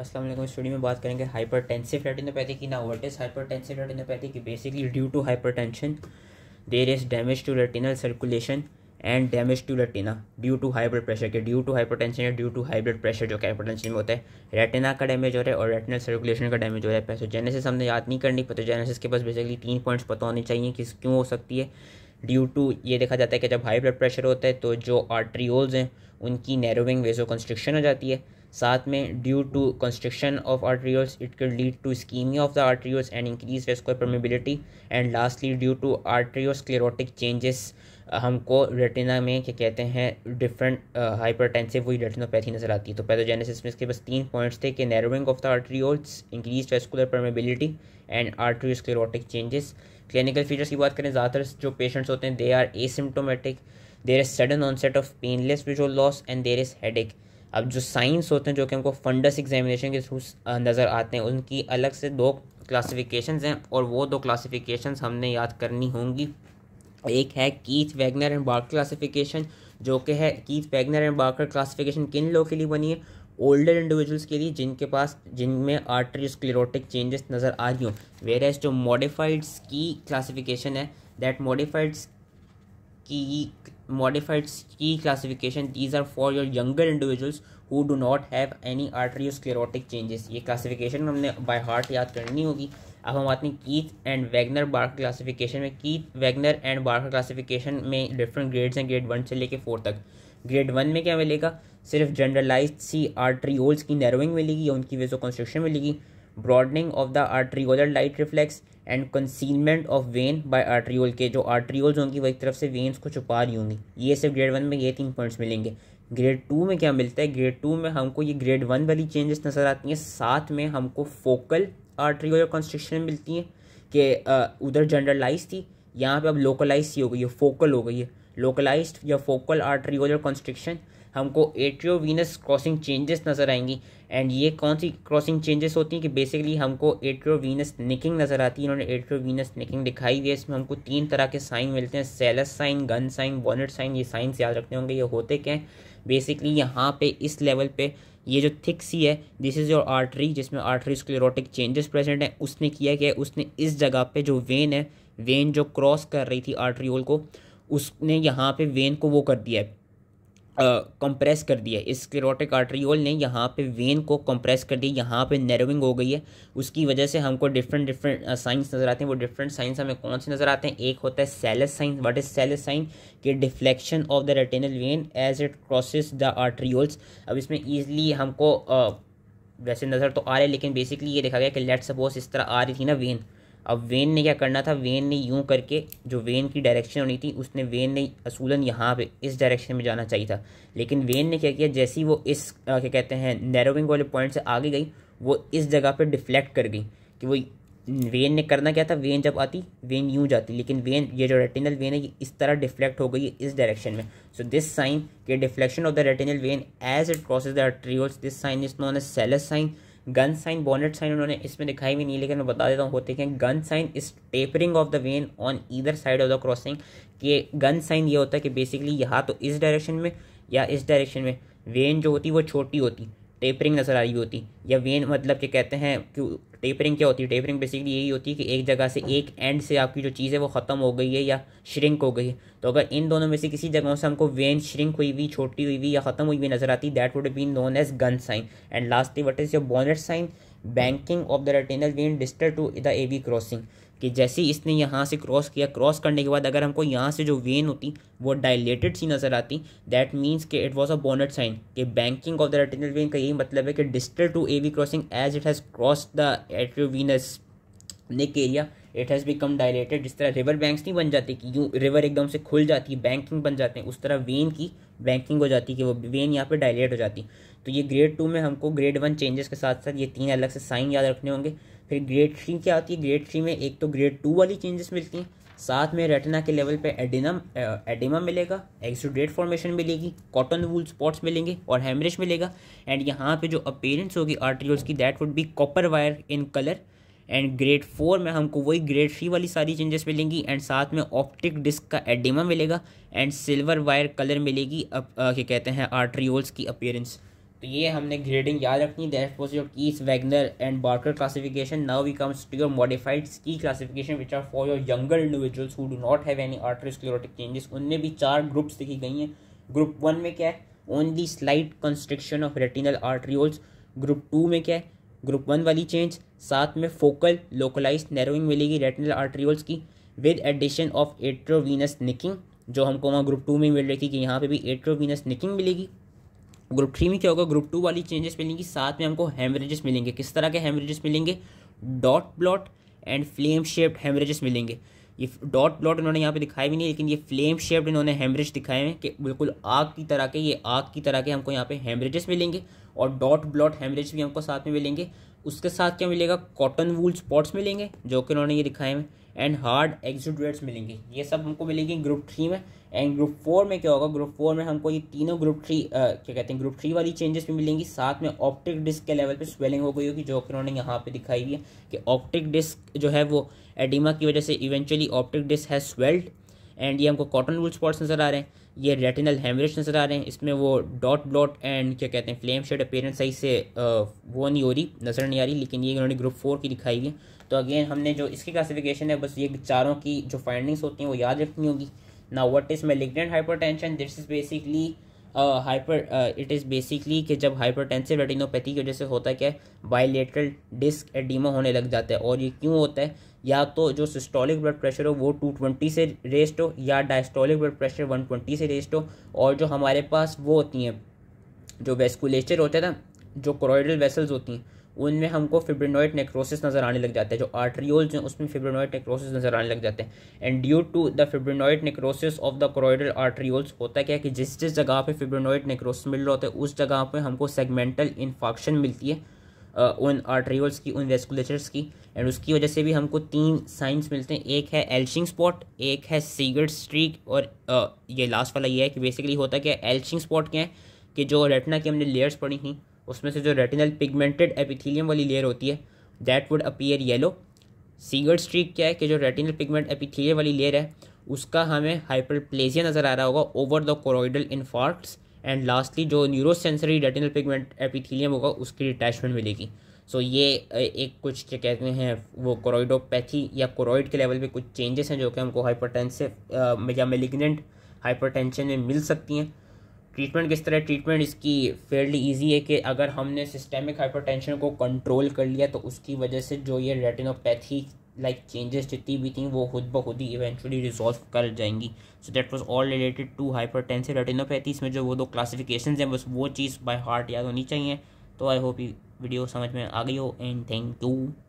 अस्सलाम वालेकुम स्टूडियो में बात करेंगे हाइपरटेंसिव रेटिनोपैथी की ना व्हाट इज हाइपरटेंसिव रेटिनोपैथी की basically due to hypertension there is damage to retinal circulation and damage to retina due to high blood pressure के ड्यू टू हाइपरटेंशन या due to high blood pressure जो hyper hypertension में होता है retina का damage हो रहा है और रेटिनल सर्कुलेशन का डैमेज हो रहा है पैथोजेनेसिस हमने याद नहीं करनी पैथोजेनेसिस तो के पास बेसिकली तीन पॉइंट्स पता होने चाहिए कि क्यों हो सकती है ड्यू टू ये देखा जाता है कि जब हाई ब्लड प्रेशर होता है तो जो आर्ट्रियोल्स हैं उनकी नैरोविंग वेजो कंस्ट्रिक्शन हो जाती है साथ में due to construction of arterioles it can lead to ischaemia of the arterioles and increase vascular permeability and lastly due to sclerotic changes हमको रेटिना में क्या कहते हैं डिफरेंट हाइपर टेंसिव वही रेटिनोपैथी नज़र आती है तो पैथोजेनेसिस में इसके बस तीन पॉइंट्स थे कि narrowing of the arterioles increase vascular permeability and arteriosclerotic changes clinical features की बात करें ज़्यादातर जो पेशेंट्स होते हैं they are asymptomatic there is sudden onset of painless visual loss and there is headache अब जो साइंस होते हैं जो कि हमको फंडस एग्जामिनेशन के थ्रू नज़र आते हैं उनकी अलग से दो क्लासिफिकेशंस हैं और वो दो क्लासिफिकेशंस हमने याद करनी होंगी एक है Keith Wagener and Barker classification जो कि है Keith Wagener and Barker classification किन लोगों के लिए बनी है ओल्डर इंडिविजुअल्स के लिए जिनके पास जिनमें आर्टरी स्क्लेरोटिक चेंजेस नज़र आ रही हों वेर एज जो मॉडिफाइड्स की क्लासिफिकेशन है दैट मॉडिफाइड्स की modified C classification. These are for your younger individuals who do not have any arteriosclerotic changes. ये classification हमने by heart याद करनी होगी अब हम बात नहीं Keith and Wagener Barker classification में Keith Wagener and Barker classification में डिफरेंट ग्रेड्स हैं ग्रेड वन से लेके फोर तक ग्रेड वन में क्या मिलेगा सिर्फ जनरलाइज सी आर्ट्रियोल्स की नैरोइंग मिलेगी या उनकी वेजो कंस्ट्रक्शन मिलेगी broadening of the arteriolar light reflex and concealment of vein by arteriole के जो आर्ट्रियोल्स होंगी वो एक तरफ से वेन्स को छुपा रही होंगी ये सिर्फ ग्रेड वन में ये तीन पॉइंट्स मिलेंगे ग्रेड टू में क्या मिलता है ग्रेड टू में हमको ये ग्रेड वन वाली चेंजेस नज़र आती हैं साथ में हमको फोकल आर्ट्रियोलर कंस्ट्रक्शन मिलती हैं कि उधर जनरलाइज थी यहाँ पर अब लोकलाइज सी हो गई है फोकल हो गई है लोकलाइज या फोकल आर्ट्रियोलर कंस्ट्रक्शन हमको एट्रियोवीनस क्रॉसिंग चेंजेस नज़र आएंगी एंड ये कौन सी क्रॉसिंग चेंजेस होती हैं कि बेसिकली हमको एट्रियोवीनस निकिंग नज़र आती है इन्होंने एट्रियोवीनस निकिंग दिखाई दी है इसमें हमको तीन तरह के साइन मिलते हैं Salus sign gun sign bonnet sign ये साइंस याद रखने होंगे ये होते क्या हैं बेसिकली यहाँ पर इस लेवल पर ये जो थिक सी है दिस इज़ योर आर्टरी जिसमें आर्टरी स्क्लेरोटिक चेंजेस प्रेजेंट हैं उसने किया क्या है उसने इस जगह पे जो वेन है वेन जो क्रॉस कर रही थी आर्टरी को उसने यहाँ पे वेन को वो कर दिया है कंप्रेस कर दिया स्क्लेरोटिक आर्ट्रियोल ने यहाँ पे वेन को कंप्रेस कर दिया यहाँ पे नरविंग हो गई है उसकी वजह से हमको डिफरेंट डिफरेंट साइंस नज़र आते हैं वो डिफरेंट साइंस हमें कौन से नज़र आते हैं एक होता है Salus signs what is Salus sign के deflection of the retinal vein as it crosses the arterioles अब इसमें ईजिली हमको आ, वैसे नज़र तो आ रहा है लेकिन बेसिकली ये देखा गया कि लेट सपोज इस तरह आ रही थी ना वेन अब वेन ने क्या करना था वेन ने यूं करके जो वेन की डायरेक्शन होनी थी उसने वेन ने असूलन यहाँ पे इस डायरेक्शन में जाना चाहिए था लेकिन वेन ने क्या किया जैसी वो इस क्या कहते हैं नैरोविंग वाले पॉइंट से आगे गई वो इस जगह पर डिफ्लेक्ट कर गई कि वो वेन ने करना क्या था वेन जब आती वेन यूं जाती लेकिन वेन ये जो रेटिनल वेन है ये इस तरह डिफ्लेक्ट हो गई है इस डायरेक्शन में सो दिस साइन के deflection of the retinal vein as it crosses the arterioles this sign is known as Salus sign gun sign bonnet sign उन्होंने इसमें दिखाई भी नहीं लेकिन मैं बता देता हूँ होते हैं गन साइन इस tapering of the vein on either side of the crossing कि गन साइन ये होता है कि बेसिकली यहाँ तो इस डायरेक्शन में या इस डायरेक्शन में वेन जो होती है वो छोटी होती टेपरिंग नज़र आ रही होती या वेन मतलब के कहते हैं कि टेपरिंग क्या होती है टेपरिंग बेसिकली यही होती है कि एक जगह से एक एंड से आपकी जो चीज़ है वो ख़त्म हो गई है या श्रिंक हो गई है तो अगर इन दोनों में से किसी जगहों से हमको वेन श्रिंक हुई हुई छोटी हुई हुई या ख़त्म हुई हुई नज़र आती that would been known as gun sign and lastly what is your bonnet sign banking of the retinal vein distal to the A V crossing कि जैसे ही इसने यहाँ से क्रॉस किया क्रॉस करने के बाद अगर हमको यहाँ से जो वेन होती वो डायलेटेड सी नज़र आती दैट मीन्स कि it was a bonnet sign कि banking of the retinal vein का यही मतलब है कि distal to A V crossing as it has cross the arteriovenous nick area it has become dilated जिस तरह रिवर बैंक्स नहीं बन जाते कि यूँ रिवर एकदम से खुल जाती है बैंकिंग बन जाते हैं उस तरह वेन की बैंकिंग हो जाती है कि वो वेन यहाँ पे डायलेट हो जाती तो ये ग्रेड टू में हमको ग्रेड वन चेंजेस के साथ साथ ये तीन अलग से साइन याद रखने होंगे फिर ग्रेड थ्री क्या होती है ग्रेड थ्री में एक तो ग्रेड टू वाली चेंजेस मिलती हैं साथ में रेटना के लेवल पे एडिनम एडिमा मिलेगा एक्सोडेट फॉर्मेशन मिलेगी कॉटन वूल स्पॉट्स मिलेंगे और हेमरेज मिलेगा एंड यहाँ पे जो अपेरेंस होगी आर्ट्रियोल्स की that would be copper wire in colour and grade four में हमको वही ग्रेड थ्री वाली सारी चेंजेस मिलेंगी एंड साथ में ऑप्टिक डिस्क का एडिमा मिलेगा एंड सिल्वर वायर कलर मिलेगी अब क्या कहते हैं आर्ट्रियोल्स की अपेयरेंस तो ये हमने ग्रेडिंग याद रखनी that was your Keith Wagener and Barker classification now we comes to your modified की classification which are for your younger individuals who do not have any arteriosclerotic changes उनमें भी चार ग्रुप्स दिखी गई हैं ग्रुप वन में क्या है only slight constriction of retinal arterioles group two में क्या है ग्रुप वन वाली चेंज साथ में फोकल लोकलाइज नैरोइंग मिलेगी रेटिनल आर्ट्रियोल्स की with addition of arteriovenous nicking जो हमको वहाँ ग्रुप टू में मिल रही थी कि यहाँ पे भी एट्रोवीनस निकिंग मिलेगी ग्रुप थ्री में क्या होगा ग्रुप टू वाली चेंजेस मिलेंगी साथ में हमको हेमरेजेस मिलेंगे किस तरह के हेमरेजेस मिलेंगे dot blot and flame shaped haemorrhages मिलेंगे ये डॉट ब्लॉट इन्होंने यहाँ पे दिखाए भी नहीं लेकिन ये फ्लेम शेप्ड इन्होंने हेमरेज दिखाए हैं कि बिल्कुल आग की तरह के ये आग की तरह के हमको यहाँ पे हेमरेजेस मिलेंगे और डॉट ब्लॉट हेमरेज भी हमको साथ में मिलेंगे उसके साथ क्या मिलेगा कॉटन वूल स्पॉट्स मिलेंगे जो कि उन्होंने ये दिखाए हैं एंड हार्ड रेट्स मिलेंगे ये सब हमको मिलेंगे ग्रुप थ्री में एंड ग्रुप फोर में क्या होगा ग्रुप फोर में हमको ये तीनों ग्रुप थ्री क्या कहते हैं ग्रुप थ्री वाली चेंजेस भी मिलेंगी साथ में ऑप्टिक डिस्क के लेवल पे स्वेलिंग हो गई होगी जो कि उन्होंने यहाँ पे दिखाई है कि ऑप्टिक डिस्क जो है वो एडिमा की वजह से इवेंचुअली ऑप्टिक डिस्क है स्वेल्ड एंड ये हमको कॉटन वूल स्पॉट्स नज़र आ रहे हैं ये रेटिनल हेमरेज नज़र आ रहे हैं इसमें वो डॉट ब्लॉट एंड क्या कहते हैं फ्लेम शेड अपेरेंस सही से वो नहीं हो रही नज़र नहीं आ रही लेकिन ये उन्होंने ग्रुप फोर की दिखाई है तो अगेन हमने जो इसकी क्लासिफिकेशन है बस ये चारों की जो फाइंडिंग्स होती हैं वो याद रखनी होगी ना what is malignant hypertension this is basically hyper it is basically कि जब हाइपरटेंसिव रेटिनोपैथी की वजह से होता है क्या बाइलेटरल डिस्क एडीमा होने लग जाता है और ये क्यों होता है या तो जो सिस्टोलिक ब्लड प्रेशर हो वो टू ट्वेंटी से रेस्ट हो या diastolic blood pressure one twenty से रेस्ट हो और जो हमारे पास वो होती हैं जो वेस्कुलेचर होता है ना जो कोरोइडल वेसल्स होती हैं उनमें हमको फिब्रिनॉइड नेक्रोसिस नज़र आने लग जाता है जो आर्ट्रियोल्स हैं उसमें फिब्रिनॉइड नेक्रोसिस नज़र आने लग जाते हैं and due to the fibrinoid necrosis of the choroidal arterioles होता क्या है कि जिस जिस जगह पे फिब्रिनॉइड नेक्रोसिस मिल रहा होता है उस जगह पे हमको सेगमेंटल इन्फॉक्शन मिलती है उन आर्ट्रियोल्स की उन वेस्कुलेचर्स की एंड उसकी वजह से भी हमको तीन साइंस मिलते हैं एक है एल्शिंग स्पॉट एक है सीगर्ड स्ट्रीक और ये लास्ट वाला ये है कि बेसिकली होता क्या है एल्शिंग स्पॉट क्या है कि जो रेटना की हमने लेयर्स पड़ी थी उसमें से जो रेटिनल पिगमेंटेड एपिथीलियम वाली लेयर होती है that would appear yellow Siegrist streak क्या है कि जो रेटिनल पिगमेंट एपिथीलियम वाली लेयर है उसका हमें हाइपरप्लेजिया नज़र आ रहा होगा over the choroidal infarcts and lastly जो न्यूरोसेंसरी रेटिनल पिगमेंट एपिथीलियम होगा उसकी डिटैचमेंट मिलेगी सो so, ये एक कुछ क्या कहते हैं वो कोरोइडोपैथी या कोरोइड के लेवल पे कुछ चेंजेस हैं जो कि हमको हाइपरटेंसिव या मेलिग्नेंट हाइपरटेंशन में मिल सकती हैं ट्रीटमेंट किस तरह ट्रीटमेंट इसकी फेयरली इजी है कि अगर हमने सिस्टेमिक हाइपरटेंशन को कंट्रोल कर लिया तो उसकी वजह से जो ये रेटिनोपैथी लाइक चेंजेस जितनी भी थी वो खुद ब खुद ही इवेंचुअली रिजॉल्व कर जाएंगी so that was all related to hypertensive retinopathy इसमें जो वो दो क्लासिफिकेशन हैं बस वो चीज़ बाय हार्ट याद होनी चाहिए तो आई होप वीडियो समझ में आ गई हो एंड थैंक यू